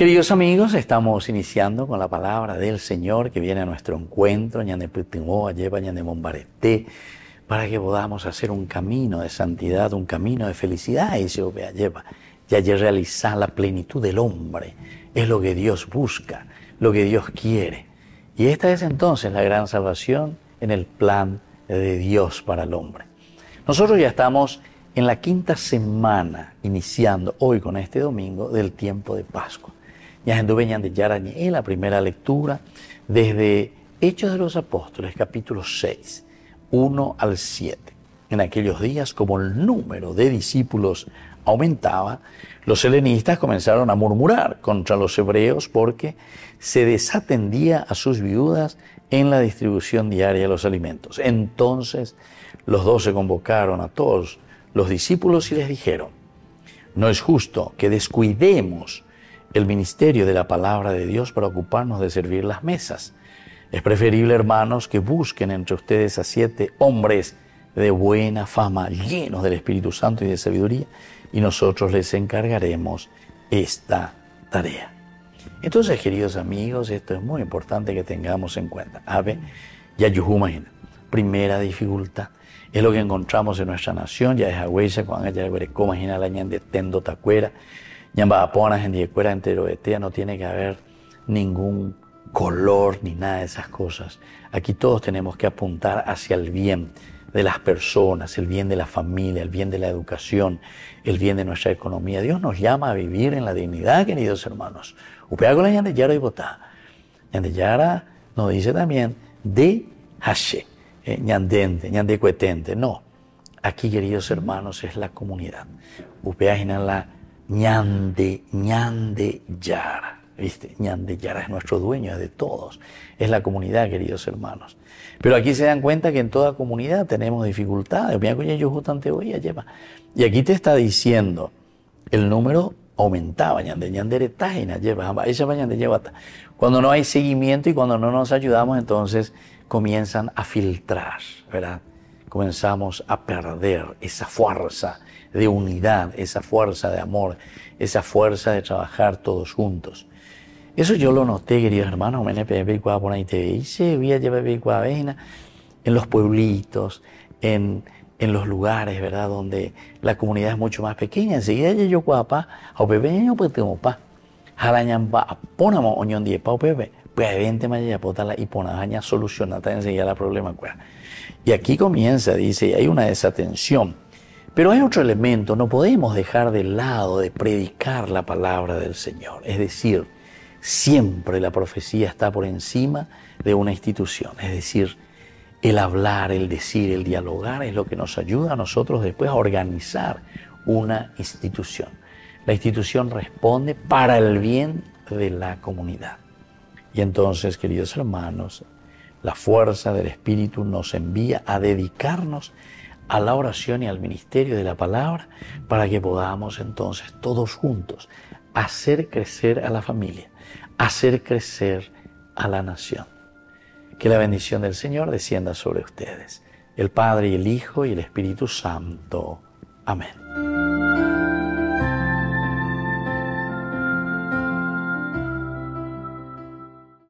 Queridos amigos, estamos iniciando con la palabra del Señor que viene a nuestro encuentro, para que podamos hacer un camino de santidad, un camino de felicidad, y se lleva allí realizar la plenitud del hombre. Es lo que Dios busca, lo que Dios quiere. Y esta es entonces la gran salvación en el plan de Dios para el hombre. Nosotros ya estamos en la quinta semana, iniciando hoy con este domingo, del tiempo de Pascua de de en la primera lectura, desde Hechos de los Apóstoles, capítulo 6, 1 al 7. En aquellos días, como el número de discípulos aumentaba, los helenistas comenzaron a murmurar contra los hebreos porque se desatendía a sus viudas en la distribución diaria de los alimentos. Entonces los se convocaron a todos los discípulos y les dijeron, no es justo que descuidemos el ministerio de la palabra de Dios para ocuparnos de servir las mesas. Es preferible, hermanos, que busquen entre ustedes a siete hombres de buena fama, llenos del Espíritu Santo y de sabiduría, y nosotros les encargaremos esta tarea. Entonces, queridos amigos, esto es muy importante que tengamos en cuenta. Ave Yayuhumajina, primera dificultad, es lo que encontramos en nuestra nación, ya es Agüeya, Juan Ayaguerecó, la de Tendo, ñambaponas en Diecuera, no tiene que haber ningún color ni nada de esas cosas. Aquí todos tenemos que apuntar hacia el bien de las personas, el bien de la familia, el bien de la educación, el bien de nuestra economía. Dios nos llama a vivir en la dignidad, queridos hermanos. Upeágola Yandeyara y Botá. yara nos dice también de Hashe, eh, Ñandente, Ñandecuetente. No, aquí, queridos hermanos, es la comunidad. Upeágina la Ñande, Ñande Yara. ¿Viste? Ñande Yara es nuestro dueño, es de todos. Es la comunidad, queridos hermanos. Pero aquí se dan cuenta que en toda comunidad tenemos dificultades. Y aquí te está diciendo, el número aumentaba, Ñande, cuando no hay seguimiento y cuando no nos ayudamos, entonces comienzan a filtrar, ¿verdad? comenzamos a perder esa fuerza de unidad, esa fuerza de amor, esa fuerza de trabajar todos juntos. Eso yo lo noté, queridos hermanos, en los pueblitos, en, los lugares, ¿verdad?, donde la comunidad es mucho más pequeña. Enseguida yo cuapa, a pues, oñón pues, problema. Pues. Y aquí comienza, dice, hay una desatención. Pero hay otro elemento, no podemos dejar de lado de predicar la palabra del Señor. Es decir, siempre la profecía está por encima de una institución. Es decir, el hablar, el decir, el dialogar es lo que nos ayuda a nosotros después a organizar una institución. La institución responde para el bien de la comunidad. Y entonces, queridos hermanos, la fuerza del Espíritu nos envía a dedicarnos a la oración y al ministerio de la palabra para que podamos entonces todos juntos hacer crecer a la familia, hacer crecer a la nación. Que la bendición del Señor descienda sobre ustedes, el Padre y el Hijo y el Espíritu Santo. Amén.